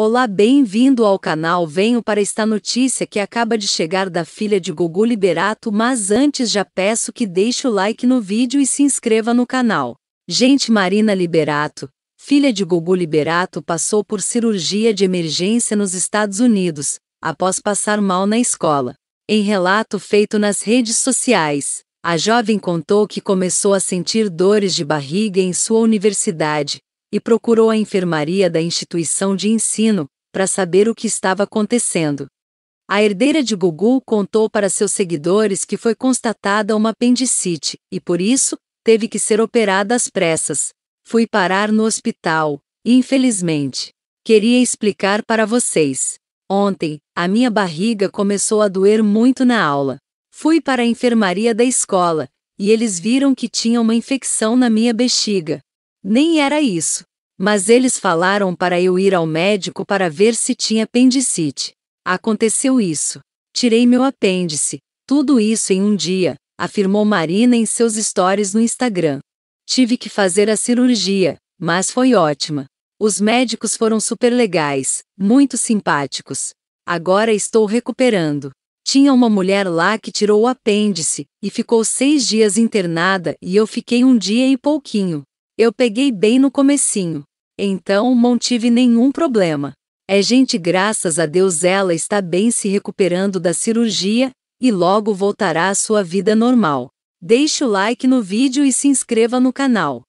Olá, bem-vindo ao canal. Venho para esta notícia que acaba de chegar da filha de Gugu Liberato, mas antes já peço que deixe o like no vídeo e se inscreva no canal. Gente, Marina Liberato, filha de Gugu Liberato, passou por cirurgia de emergência nos Estados Unidos, após passar mal na escola. Em relato feito nas redes sociais, a jovem contou que começou a sentir dores de barriga em sua universidade, e procurou a enfermaria da instituição de ensino para saber o que estava acontecendo. A herdeira de Gugu contou para seus seguidores que foi constatada uma apendicite e, por isso, teve que ser operada às pressas. Fui parar no hospital, infelizmente. Queria explicar para vocês. Ontem, a minha barriga começou a doer muito na aula. Fui para a enfermaria da escola e eles viram que tinha uma infecção na minha bexiga. Nem era isso. Mas eles falaram para eu ir ao médico para ver se tinha apendicite. Aconteceu isso. Tirei meu apêndice. Tudo isso em um dia, afirmou Marina em seus stories no Instagram. Tive que fazer a cirurgia, mas foi ótima. Os médicos foram super legais, muito simpáticos. Agora estou recuperando. Tinha uma mulher lá que tirou o apêndice e ficou seis dias internada e eu fiquei um dia e pouquinho. Eu peguei bem no comecinho. Então não tive nenhum problema. É gente, graças a Deus ela está bem se recuperando da cirurgia e logo voltará à sua vida normal. Deixe o like no vídeo e se inscreva no canal.